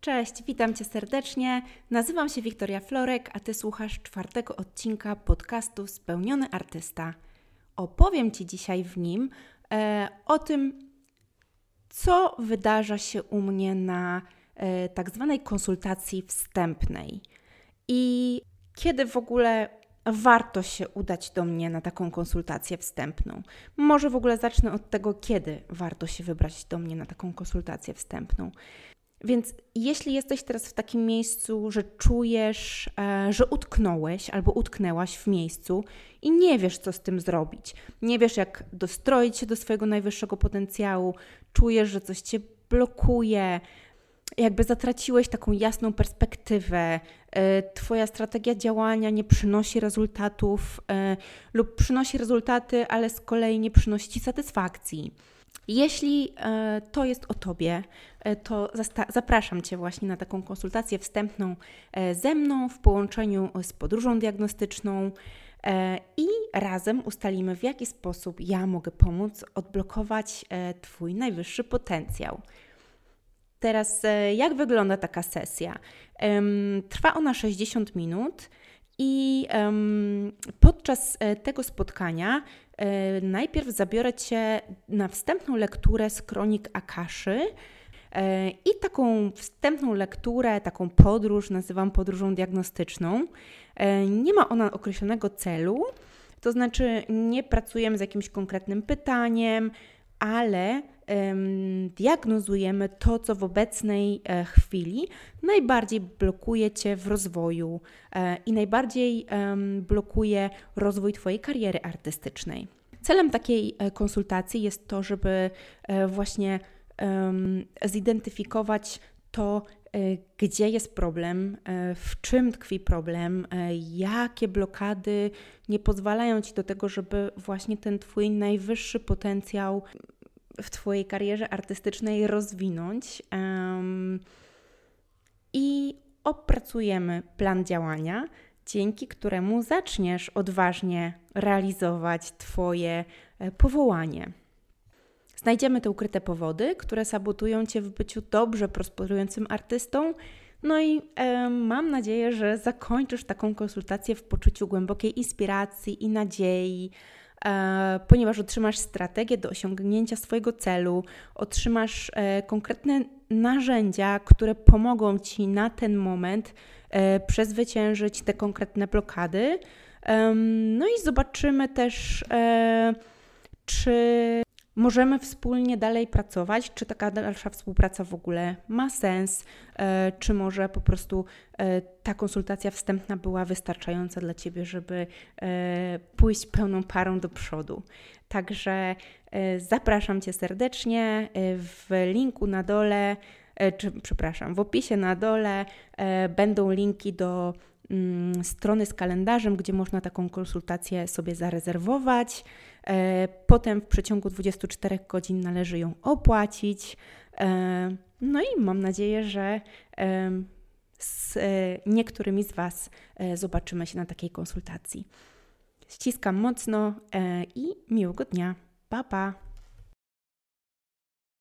Cześć, witam Cię serdecznie. Nazywam się Wiktoria Florek, a Ty słuchasz czwartego odcinka podcastu Spełniony Artysta. Opowiem Ci dzisiaj w nim e, o tym, co wydarza się u mnie na e, tak zwanej konsultacji wstępnej i kiedy w ogóle warto się udać do mnie na taką konsultację wstępną. Może w ogóle zacznę od tego, kiedy warto się wybrać do mnie na taką konsultację wstępną. Więc jeśli jesteś teraz w takim miejscu, że czujesz, e, że utknąłeś albo utknęłaś w miejscu i nie wiesz, co z tym zrobić, nie wiesz, jak dostroić się do swojego najwyższego potencjału, czujesz, że coś cię blokuje, jakby zatraciłeś taką jasną perspektywę, e, Twoja strategia działania nie przynosi rezultatów e, lub przynosi rezultaty, ale z kolei nie przynosi ci satysfakcji jeśli e, to jest o Tobie, e, to zapraszam Cię właśnie na taką konsultację wstępną e, ze mną w połączeniu z podróżą diagnostyczną i razem ustalimy, w jaki sposób ja mogę pomóc odblokować Twój najwyższy potencjał. Teraz, jak wygląda taka sesja? Trwa ona 60 minut. I podczas tego spotkania E, najpierw zabiorę Cię na wstępną lekturę z kronik Akaszy. E, I taką wstępną lekturę, taką podróż nazywam podróżą diagnostyczną. E, nie ma ona określonego celu, to znaczy nie pracujemy z jakimś konkretnym pytaniem, ale diagnozujemy to, co w obecnej e, chwili najbardziej blokuje Cię w rozwoju e, i najbardziej blokuje rozwój Twojej kariery artystycznej. Celem takiej e, konsultacji jest to, żeby właśnie zidentyfikować to, gdzie jest problem, w czym tkwi problem, jakie blokady nie pozwalają ci do tego, żeby właśnie ten twój najwyższy potencjał w Twojej karierze artystycznej rozwinąć. Um, I opracujemy plan działania, dzięki któremu zaczniesz odważnie realizować Twoje e, powołanie. Znajdziemy te ukryte powody, które sabotują Cię w byciu dobrze prosperującym artystą. No i e, mam nadzieję, że zakończysz taką konsultację w poczuciu głębokiej inspiracji i nadziei, E, ponieważ otrzymasz strategię do osiągnięcia swojego celu, otrzymasz e, konkretne narzędzia, które pomogą ci na ten moment e, przezwyciężyć te konkretne blokady. No i zobaczymy też, czy możemy wspólnie dalej pracować, czy taka dalsza współpraca w ogóle ma sens, e, czy może po prostu e, ta konsultacja wstępna była wystarczająca dla Ciebie, żeby e, pójść pełną parą do przodu. Także zapraszam Cię serdecznie w linku na dole, czy przepraszam, w opisie na dole będą linki do Mm, strony z kalendarzem, gdzie można taką konsultację sobie zarezerwować. E, potem w przeciągu 24 godzin należy ją opłacić. E, no i mam nadzieję, że e, z niektórymi z Was zobaczymy się na takiej konsultacji. Ściskam mocno i miłego dnia. Pa, pa!